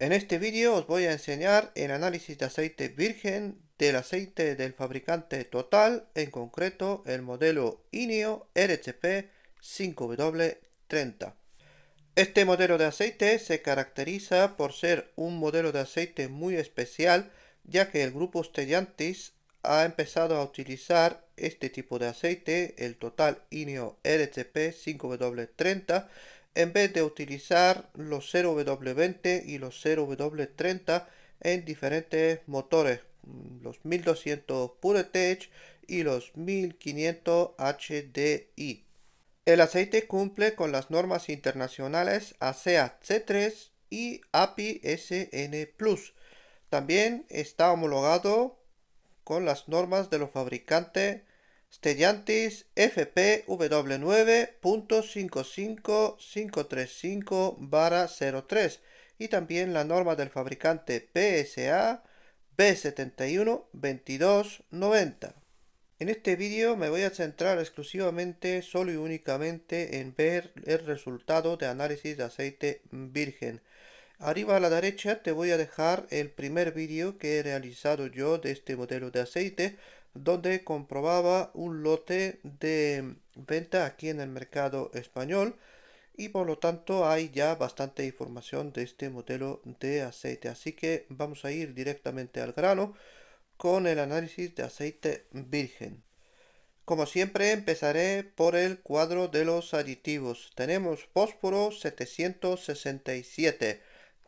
En este vídeo os voy a enseñar el análisis de aceite virgen del aceite del fabricante Total, en concreto el modelo INEO RCP 5W30. Este modelo de aceite se caracteriza por ser un modelo de aceite muy especial, ya que el grupo Stellantis ha empezado a utilizar este tipo de aceite, el Total INEO RCP 5W30, en vez de utilizar los 0W20 y los 0W30 en diferentes motores, mm, los 1200 PureTech y los 1500 HDI. El aceite cumple con las normas internacionales ASEA C3 y API SN Plus. También está homologado con las normas de los fabricantes Stellantis FPW9.55535-03 y también la norma del fabricante PSA b 2290 En este vídeo me voy a centrar exclusivamente, solo y únicamente en ver el resultado de análisis de aceite virgen. Arriba a la derecha te voy a dejar el primer vídeo que he realizado yo de este modelo de aceite donde comprobaba un lote de venta aquí en el mercado español y por lo tanto hay ya bastante información de este modelo de aceite así que vamos a ir directamente al grano con el análisis de aceite virgen como siempre empezaré por el cuadro de los aditivos tenemos fósforo 767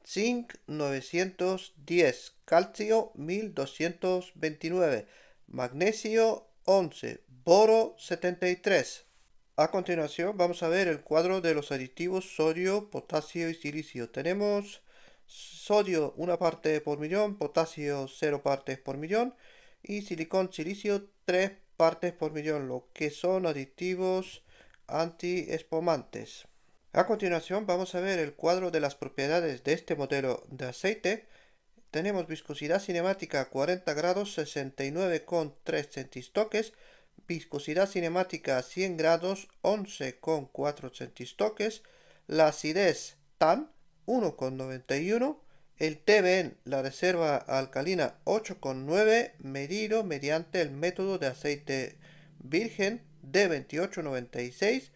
zinc 910 calcio 1229 magnesio 11, boro 73. A continuación vamos a ver el cuadro de los aditivos sodio, potasio y silicio. Tenemos sodio una parte por millón, potasio 0 partes por millón y silicón silicio 3 partes por millón, lo que son aditivos antiespumantes. A continuación vamos a ver el cuadro de las propiedades de este modelo de aceite tenemos viscosidad cinemática 40 grados 69,3 centistoques, viscosidad cinemática 100 grados 11,4 centistoques, la acidez TAN 1,91, el TBN, la reserva alcalina 8,9, medido mediante el método de aceite virgen D2896,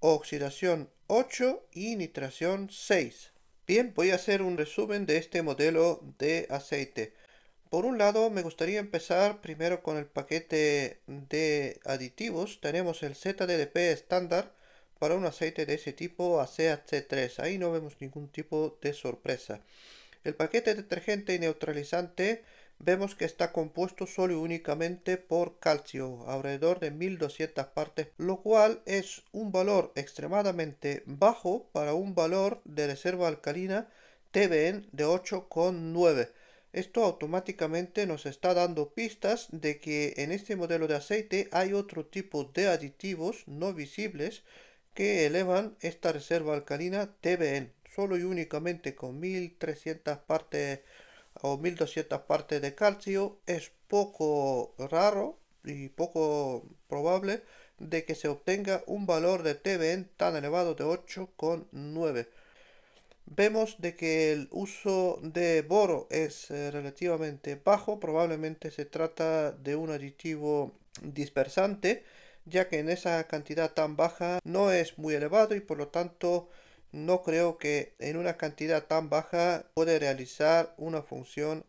oxidación 8 y nitración 6. Bien, voy a hacer un resumen de este modelo de aceite. Por un lado, me gustaría empezar primero con el paquete de aditivos. Tenemos el ZDDP estándar para un aceite de ese tipo ACH3. Ahí no vemos ningún tipo de sorpresa. El paquete detergente y neutralizante vemos que está compuesto solo y únicamente por calcio, alrededor de 1200 partes, lo cual es un valor extremadamente bajo para un valor de reserva alcalina TBN de 8,9. Esto automáticamente nos está dando pistas de que en este modelo de aceite hay otro tipo de aditivos no visibles que elevan esta reserva alcalina TBN, solo y únicamente con 1300 partes o 1200 partes de calcio es poco raro y poco probable de que se obtenga un valor de TBN tan elevado de 8,9. Vemos de que el uso de boro es eh, relativamente bajo, probablemente se trata de un aditivo dispersante, ya que en esa cantidad tan baja no es muy elevado y por lo tanto no creo que en una cantidad tan baja puede realizar una función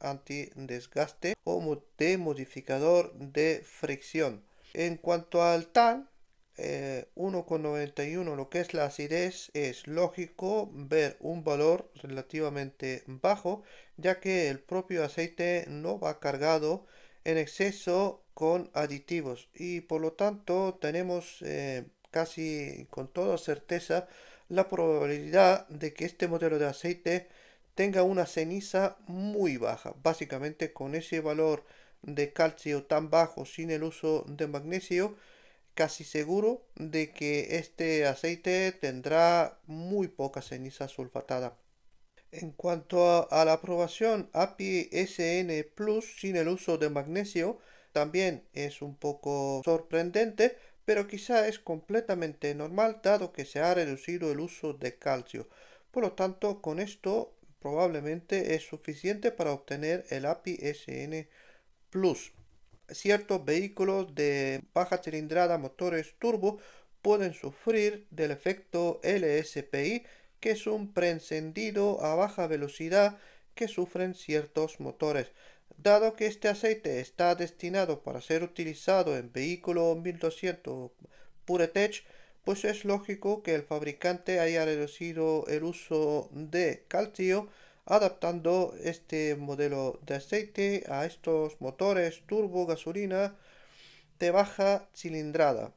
desgaste o de modificador de fricción. En cuanto al TAN, 1,91 eh, lo que es la acidez es lógico ver un valor relativamente bajo ya que el propio aceite no va cargado en exceso con aditivos y por lo tanto tenemos eh, casi con toda certeza la probabilidad de que este modelo de aceite tenga una ceniza muy baja. Básicamente con ese valor de calcio tan bajo sin el uso de magnesio, casi seguro de que este aceite tendrá muy poca ceniza sulfatada. En cuanto a, la aprobación API SN Plus sin el uso de magnesio, también es un poco sorprendente pero quizá es completamente normal dado que se ha reducido el uso de calcio. Por lo tanto, con esto probablemente es suficiente para obtener el API SN Plus. Ciertos vehículos de baja cilindrada motores turbo pueden sufrir del efecto LSPI, que es un preencendido a baja velocidad que sufren ciertos motores. Dado que este aceite está destinado para ser utilizado en vehículos 1200 Puretech, pues es lógico que el fabricante haya reducido el uso de calcio adaptando este modelo de aceite a estos motores turbo gasolina de baja cilindrada.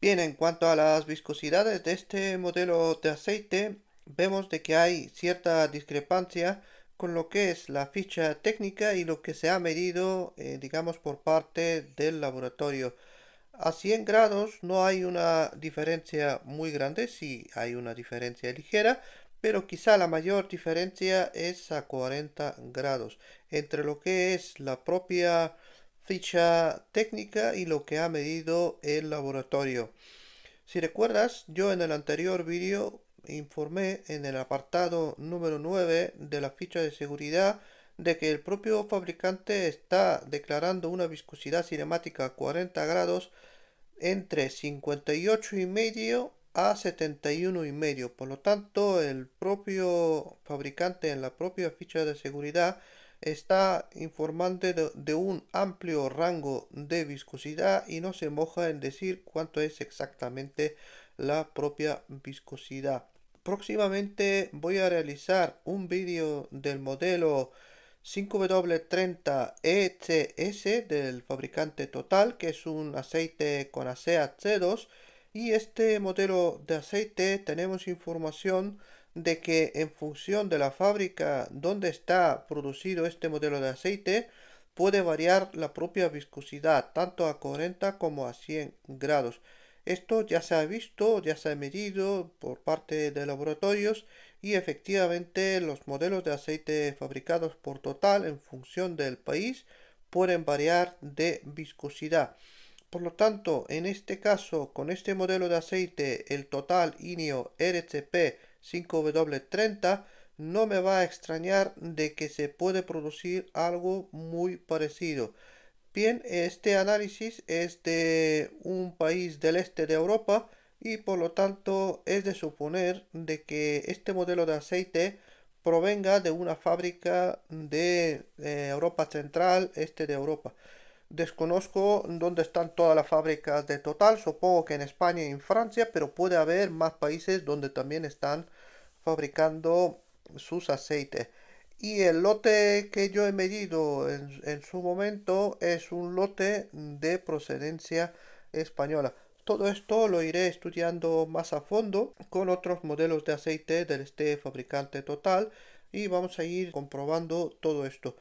Bien, en cuanto a las viscosidades de este modelo de aceite, vemos de que hay cierta discrepancia con lo que es la ficha técnica y lo que se ha medido, eh, digamos, por parte del laboratorio. A 100 grados no hay una diferencia muy grande, sí hay una diferencia ligera, pero quizá la mayor diferencia es a 40 grados entre lo que es la propia ficha técnica y lo que ha medido el laboratorio. Si recuerdas, yo en el anterior vídeo informé en el apartado número 9 de la ficha de seguridad de que el propio fabricante está declarando una viscosidad cinemática a 40 grados entre 58 y medio a 71 y medio. Por lo tanto, el propio fabricante en la propia ficha de seguridad está informando de, un amplio rango de viscosidad y no se moja en decir cuánto es exactamente la propia viscosidad. Próximamente voy a realizar un vídeo del modelo 5 w 30 ecs del fabricante Total, que es un aceite con ASEA C2. Y este modelo de aceite tenemos información de que en función de la fábrica donde está producido este modelo de aceite, puede variar la propia viscosidad tanto a 40 como a 100 grados. Esto ya se ha visto, ya se ha medido por parte de laboratorios y efectivamente los modelos de aceite fabricados por Total en función del país pueden variar de viscosidad. Por lo tanto, en este caso, con este modelo de aceite, el Total INEO RCP 5W30, no me va a extrañar de que se puede producir algo muy parecido. Bien, este análisis es de un país del este de Europa y por lo tanto es de suponer de que este modelo de aceite provenga de una fábrica de eh, Europa Central, este de Europa. Desconozco dónde están todas las fábricas de Total, supongo que en España y en Francia, pero puede haber más países donde también están fabricando sus aceites. Y el lote que yo he medido en, en su momento es un lote de procedencia española. Todo esto lo iré estudiando más a fondo con otros modelos de aceite de este fabricante total y vamos a ir comprobando todo esto.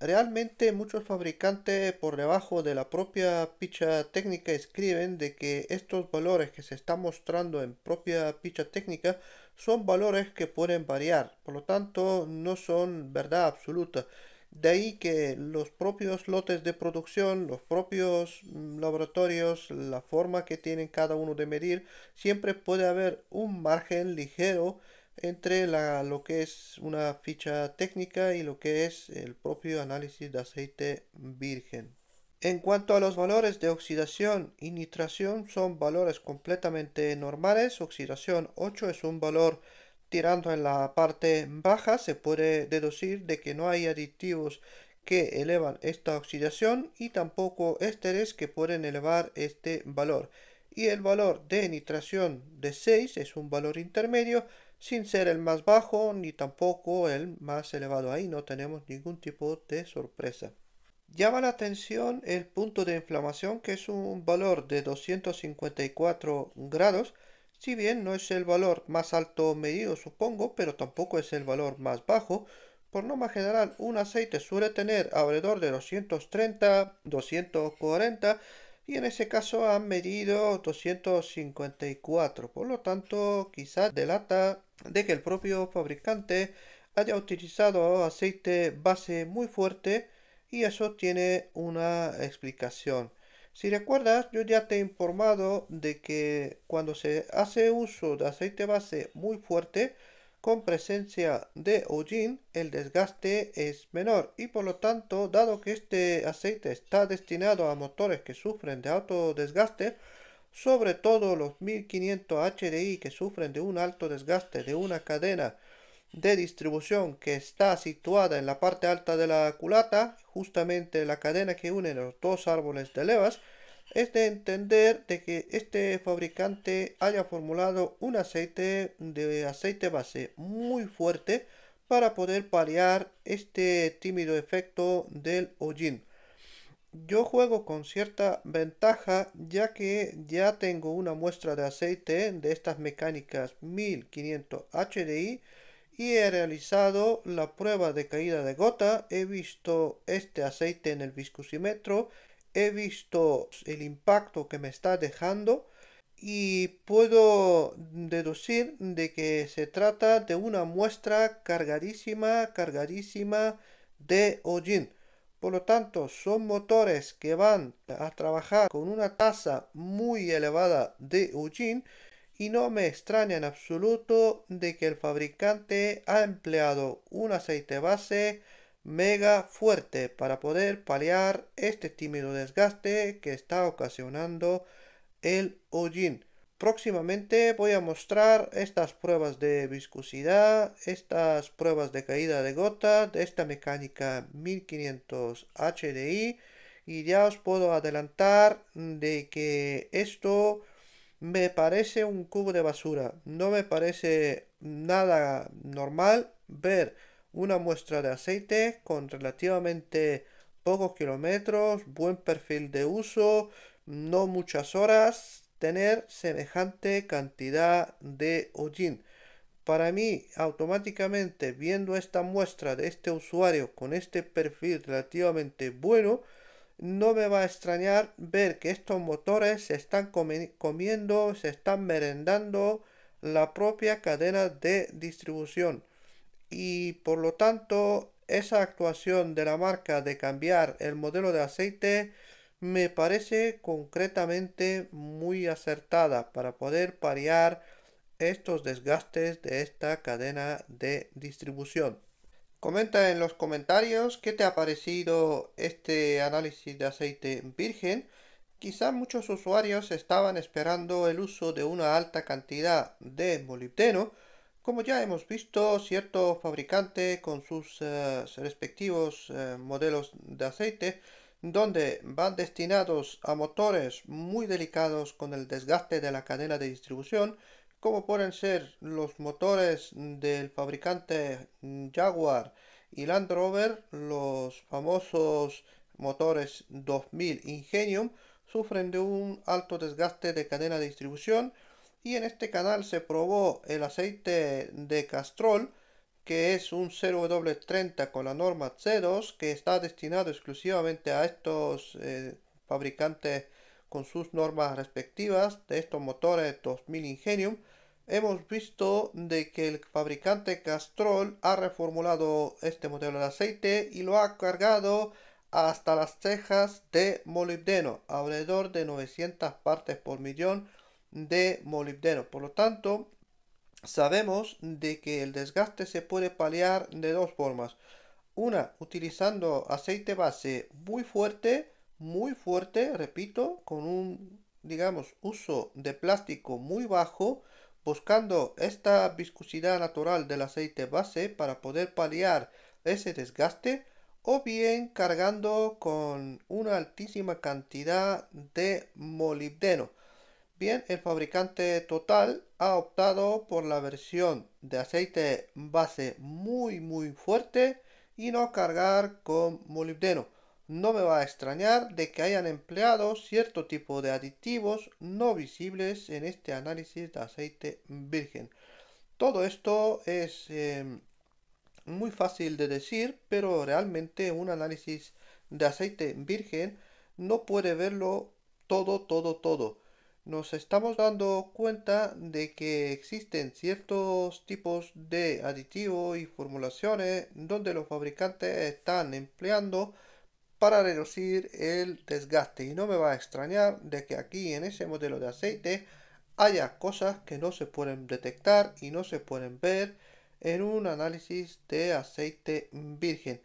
Realmente muchos fabricantes por debajo de la propia picha técnica escriben de que estos valores que se están mostrando en propia picha técnica son valores que pueden variar, por lo tanto no son verdad absoluta. De ahí que los propios lotes de producción, los propios mm, laboratorios, la forma que tienen cada uno de medir, siempre puede haber un margen ligero entre lo que es una ficha técnica y lo que es el propio análisis de aceite virgen. En cuanto a los valores de oxidación y nitración son valores completamente normales. Oxidación 8 es un valor tirando en la parte baja. Se puede deducir de que no hay aditivos que elevan esta oxidación y tampoco ésteres que pueden elevar este valor. Y el valor de nitración de 6 es un valor intermedio sin ser el más bajo ni tampoco el más elevado. Ahí no tenemos ningún tipo de sorpresa. Llama la atención el punto de inflamación que es un valor de 254 grados, si bien no es el valor más alto medido supongo, pero tampoco es el valor más bajo. Por norma general un aceite suele tener alrededor de 230, 240 y en ese caso han medido 254, por lo tanto quizás delata de que el propio fabricante haya utilizado aceite base muy fuerte y eso tiene una explicación. Si recuerdas, yo ya te he informado de que cuando se hace uso de aceite base muy fuerte con presencia de hollín, el desgaste es menor y por lo tanto, dado que este aceite está destinado a motores que sufren de alto desgaste, sobre todo los 1500 HDI que sufren de un alto desgaste de una cadena de distribución que está situada en la parte alta de la culata, justamente la cadena que une los dos árboles de levas, es de entender de que este fabricante haya formulado un aceite de aceite base muy fuerte para poder paliar este tímido efecto del hollín. Yo juego con cierta ventaja ya que ya tengo una muestra de aceite de estas mecánicas 1500 HDI y he realizado la prueba de caída de gota, he visto este aceite en el viscosímetro, he visto el impacto que me está dejando y puedo deducir de que se trata de una muestra cargadísima, cargadísima de hollín. Por lo tanto, son motores que van a trabajar con una tasa muy elevada de hollín y no me extraña en absoluto de que el fabricante ha empleado un aceite base mega fuerte para poder paliar este tímido desgaste que está ocasionando el hollín. Próximamente voy a mostrar estas pruebas de viscosidad, estas pruebas de caída de gota de esta mecánica 1500 HDI y ya os puedo adelantar de que esto me parece un cubo de basura. No me parece nada normal ver una muestra de aceite con relativamente pocos kilómetros, buen perfil de uso, no muchas horas, tener semejante cantidad de hollín. Para mí, automáticamente viendo esta muestra de este usuario con este perfil relativamente bueno, no me va a extrañar ver que estos motores se están comiendo, se están merendando la propia cadena de distribución. Y por lo tanto, esa actuación de la marca de cambiar el modelo de aceite me parece concretamente muy acertada para poder paliar estos desgastes de esta cadena de distribución. Comenta en los comentarios qué te ha parecido este análisis de aceite virgen. Quizá muchos usuarios estaban esperando el uso de una alta cantidad de molibdeno. Como ya hemos visto, cierto fabricante con sus eh, respectivos eh, modelos de aceite donde van destinados a motores muy delicados con el desgaste de la cadena de distribución, como pueden ser los motores del fabricante Jaguar y Land Rover, los famosos motores 2000 Ingenium, sufren de un alto desgaste de cadena de distribución y en este canal se probó el aceite de castrol que es un 0W30 con la norma C2 que está destinado exclusivamente a estos eh, fabricantes con sus normas respectivas de estos motores 2000 Ingenium hemos visto de que el fabricante Castrol ha reformulado este modelo de aceite y lo ha cargado hasta las cejas de molibdeno, alrededor de 900 partes por millón de molibdeno. Por lo tanto, Sabemos de que el desgaste se puede paliar de dos formas. Una, utilizando aceite base muy fuerte, muy fuerte, repito, con un, digamos, uso de plástico muy bajo, buscando esta viscosidad natural del aceite base para poder paliar ese desgaste, o bien cargando con una altísima cantidad de molibdeno. Bien, el fabricante Total ha optado por la versión de aceite base muy muy fuerte y no cargar con molibdeno. No me va a extrañar de que hayan empleado cierto tipo de aditivos no visibles en este análisis de aceite virgen. Todo esto es em, muy fácil de decir, pero realmente un análisis de aceite virgen no puede verlo todo, todo, todo nos estamos dando cuenta de que existen ciertos tipos de aditivos y formulaciones donde los fabricantes están empleando para reducir el desgaste y no me va a extrañar de que aquí en ese modelo de aceite haya cosas que no se pueden detectar y no se pueden ver en un análisis de aceite virgen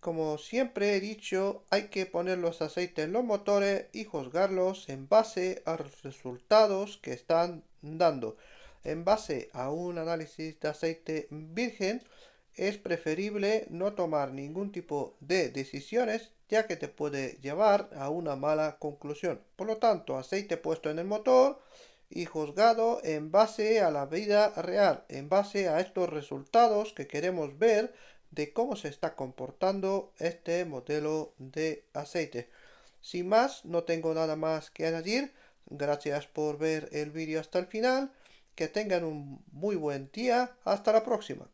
como siempre he dicho, hay que poner los aceites en los motores y juzgarlos en base a los resultados que están dando. En base a un análisis de aceite virgen, es preferible no tomar ningún tipo de decisiones ya que te puede llevar a una mala conclusión. Por lo tanto, aceite puesto en el motor y juzgado en base a la vida real, en base a estos resultados que queremos ver de cómo se está comportando este modelo de aceite. Sin más, no tengo nada más que añadir. Gracias por ver el vídeo hasta el final. Que tengan un muy buen día. Hasta la próxima.